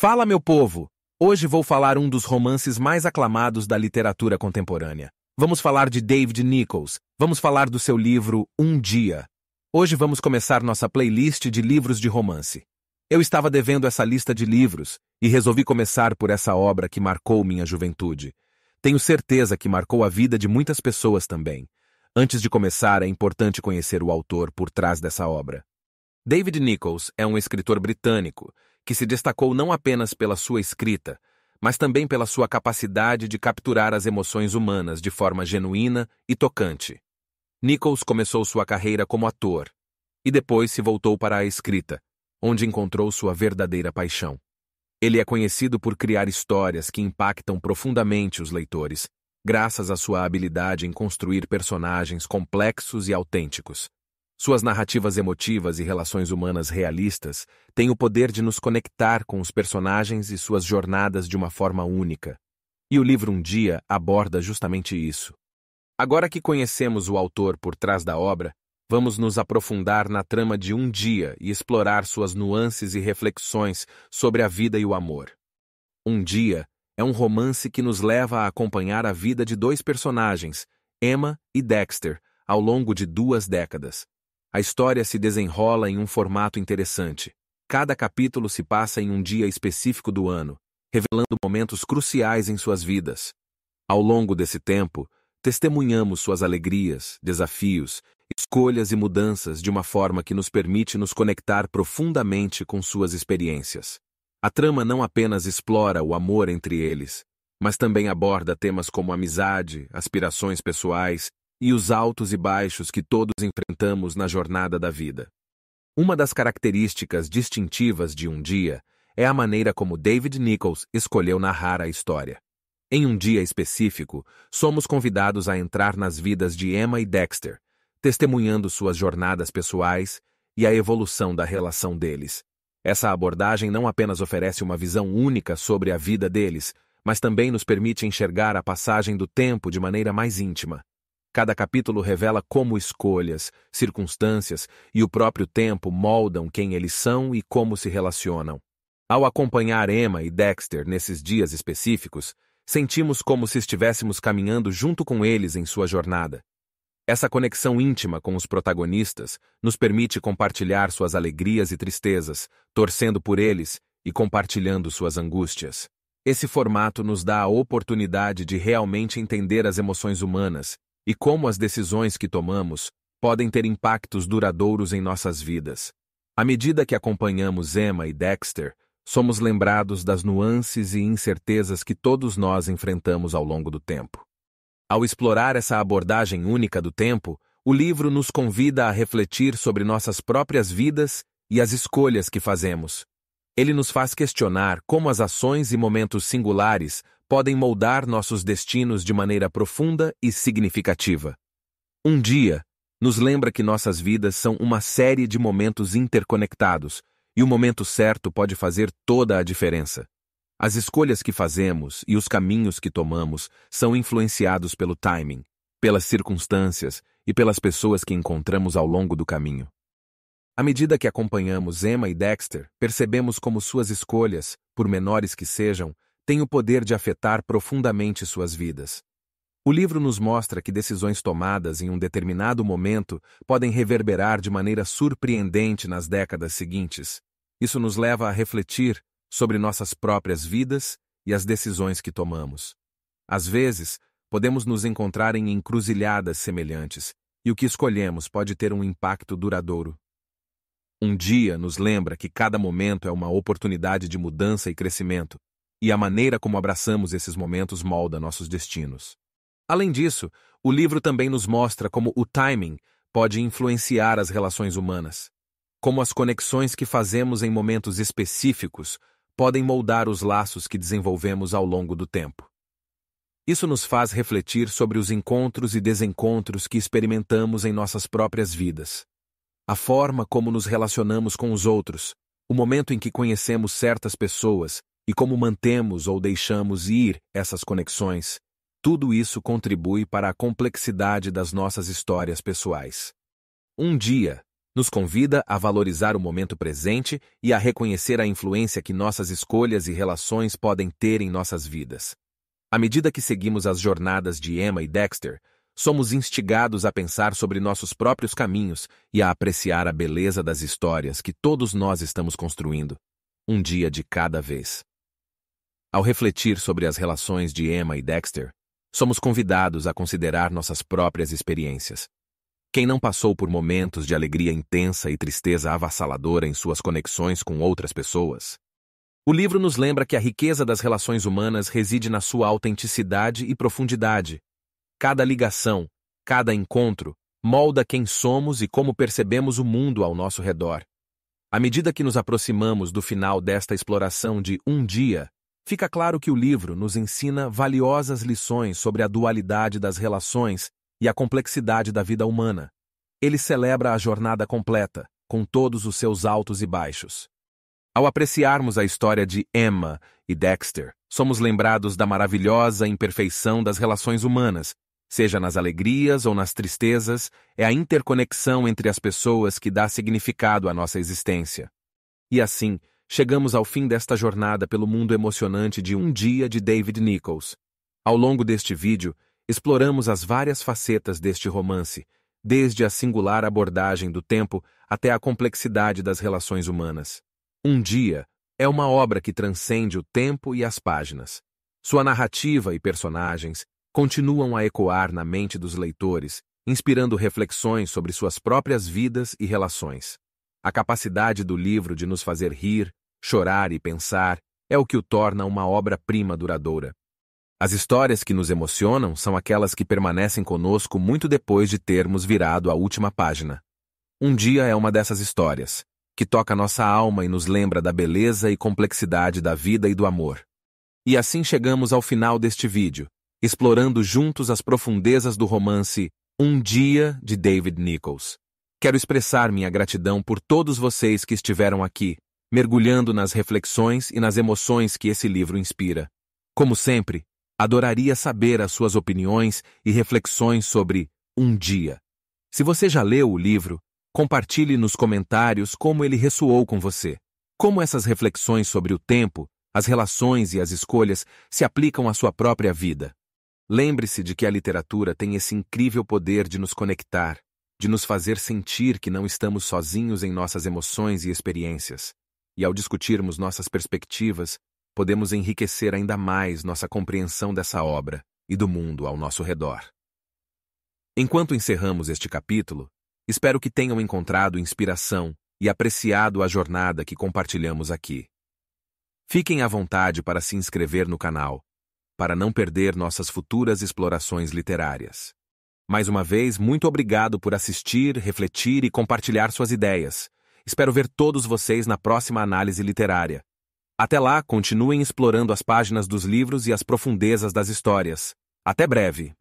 Fala, meu povo! Hoje vou falar um dos romances mais aclamados da literatura contemporânea. Vamos falar de David Nichols. Vamos falar do seu livro Um Dia. Hoje vamos começar nossa playlist de livros de romance. Eu estava devendo essa lista de livros e resolvi começar por essa obra que marcou minha juventude. Tenho certeza que marcou a vida de muitas pessoas também. Antes de começar, é importante conhecer o autor por trás dessa obra. David Nichols é um escritor britânico que se destacou não apenas pela sua escrita, mas também pela sua capacidade de capturar as emoções humanas de forma genuína e tocante. Nichols começou sua carreira como ator e depois se voltou para a escrita, onde encontrou sua verdadeira paixão. Ele é conhecido por criar histórias que impactam profundamente os leitores, graças à sua habilidade em construir personagens complexos e autênticos. Suas narrativas emotivas e relações humanas realistas têm o poder de nos conectar com os personagens e suas jornadas de uma forma única. E o livro Um Dia aborda justamente isso. Agora que conhecemos o autor por trás da obra, vamos nos aprofundar na trama de Um Dia e explorar suas nuances e reflexões sobre a vida e o amor. Um Dia é um romance que nos leva a acompanhar a vida de dois personagens, Emma e Dexter, ao longo de duas décadas. A história se desenrola em um formato interessante. Cada capítulo se passa em um dia específico do ano, revelando momentos cruciais em suas vidas. Ao longo desse tempo, testemunhamos suas alegrias, desafios, escolhas e mudanças de uma forma que nos permite nos conectar profundamente com suas experiências. A trama não apenas explora o amor entre eles, mas também aborda temas como amizade, aspirações pessoais e os altos e baixos que todos enfrentamos na jornada da vida. Uma das características distintivas de Um Dia é a maneira como David Nichols escolheu narrar a história. Em um dia específico, somos convidados a entrar nas vidas de Emma e Dexter, testemunhando suas jornadas pessoais e a evolução da relação deles. Essa abordagem não apenas oferece uma visão única sobre a vida deles, mas também nos permite enxergar a passagem do tempo de maneira mais íntima. Cada capítulo revela como escolhas, circunstâncias e o próprio tempo moldam quem eles são e como se relacionam. Ao acompanhar Emma e Dexter nesses dias específicos, sentimos como se estivéssemos caminhando junto com eles em sua jornada. Essa conexão íntima com os protagonistas nos permite compartilhar suas alegrias e tristezas, torcendo por eles e compartilhando suas angústias. Esse formato nos dá a oportunidade de realmente entender as emoções humanas e como as decisões que tomamos podem ter impactos duradouros em nossas vidas. À medida que acompanhamos Emma e Dexter, somos lembrados das nuances e incertezas que todos nós enfrentamos ao longo do tempo. Ao explorar essa abordagem única do tempo, o livro nos convida a refletir sobre nossas próprias vidas e as escolhas que fazemos. Ele nos faz questionar como as ações e momentos singulares podem moldar nossos destinos de maneira profunda e significativa. Um dia, nos lembra que nossas vidas são uma série de momentos interconectados, e o momento certo pode fazer toda a diferença. As escolhas que fazemos e os caminhos que tomamos são influenciados pelo timing, pelas circunstâncias e pelas pessoas que encontramos ao longo do caminho. À medida que acompanhamos Emma e Dexter, percebemos como suas escolhas, por menores que sejam, tem o poder de afetar profundamente suas vidas. O livro nos mostra que decisões tomadas em um determinado momento podem reverberar de maneira surpreendente nas décadas seguintes. Isso nos leva a refletir sobre nossas próprias vidas e as decisões que tomamos. Às vezes, podemos nos encontrar em encruzilhadas semelhantes, e o que escolhemos pode ter um impacto duradouro. Um dia nos lembra que cada momento é uma oportunidade de mudança e crescimento, e a maneira como abraçamos esses momentos molda nossos destinos. Além disso, o livro também nos mostra como o timing pode influenciar as relações humanas, como as conexões que fazemos em momentos específicos podem moldar os laços que desenvolvemos ao longo do tempo. Isso nos faz refletir sobre os encontros e desencontros que experimentamos em nossas próprias vidas, a forma como nos relacionamos com os outros, o momento em que conhecemos certas pessoas e como mantemos ou deixamos ir essas conexões, tudo isso contribui para a complexidade das nossas histórias pessoais. Um dia, nos convida a valorizar o momento presente e a reconhecer a influência que nossas escolhas e relações podem ter em nossas vidas. À medida que seguimos as jornadas de Emma e Dexter, somos instigados a pensar sobre nossos próprios caminhos e a apreciar a beleza das histórias que todos nós estamos construindo, um dia de cada vez. Ao refletir sobre as relações de Emma e Dexter, somos convidados a considerar nossas próprias experiências. Quem não passou por momentos de alegria intensa e tristeza avassaladora em suas conexões com outras pessoas? O livro nos lembra que a riqueza das relações humanas reside na sua autenticidade e profundidade. Cada ligação, cada encontro, molda quem somos e como percebemos o mundo ao nosso redor. À medida que nos aproximamos do final desta exploração de um dia, fica claro que o livro nos ensina valiosas lições sobre a dualidade das relações e a complexidade da vida humana. Ele celebra a jornada completa, com todos os seus altos e baixos. Ao apreciarmos a história de Emma e Dexter, somos lembrados da maravilhosa imperfeição das relações humanas, seja nas alegrias ou nas tristezas, é a interconexão entre as pessoas que dá significado à nossa existência. E assim, Chegamos ao fim desta jornada pelo mundo emocionante de Um Dia de David Nichols. Ao longo deste vídeo, exploramos as várias facetas deste romance, desde a singular abordagem do tempo até a complexidade das relações humanas. Um Dia é uma obra que transcende o tempo e as páginas. Sua narrativa e personagens continuam a ecoar na mente dos leitores, inspirando reflexões sobre suas próprias vidas e relações. A capacidade do livro de nos fazer rir, chorar e pensar é o que o torna uma obra-prima duradoura. As histórias que nos emocionam são aquelas que permanecem conosco muito depois de termos virado a última página. Um dia é uma dessas histórias, que toca nossa alma e nos lembra da beleza e complexidade da vida e do amor. E assim chegamos ao final deste vídeo, explorando juntos as profundezas do romance Um Dia de David Nichols. Quero expressar minha gratidão por todos vocês que estiveram aqui, mergulhando nas reflexões e nas emoções que esse livro inspira. Como sempre, adoraria saber as suas opiniões e reflexões sobre Um Dia. Se você já leu o livro, compartilhe nos comentários como ele ressoou com você. Como essas reflexões sobre o tempo, as relações e as escolhas se aplicam à sua própria vida. Lembre-se de que a literatura tem esse incrível poder de nos conectar, de nos fazer sentir que não estamos sozinhos em nossas emoções e experiências e ao discutirmos nossas perspectivas, podemos enriquecer ainda mais nossa compreensão dessa obra e do mundo ao nosso redor. Enquanto encerramos este capítulo, espero que tenham encontrado inspiração e apreciado a jornada que compartilhamos aqui. Fiquem à vontade para se inscrever no canal, para não perder nossas futuras explorações literárias. Mais uma vez, muito obrigado por assistir, refletir e compartilhar suas ideias. Espero ver todos vocês na próxima análise literária. Até lá, continuem explorando as páginas dos livros e as profundezas das histórias. Até breve!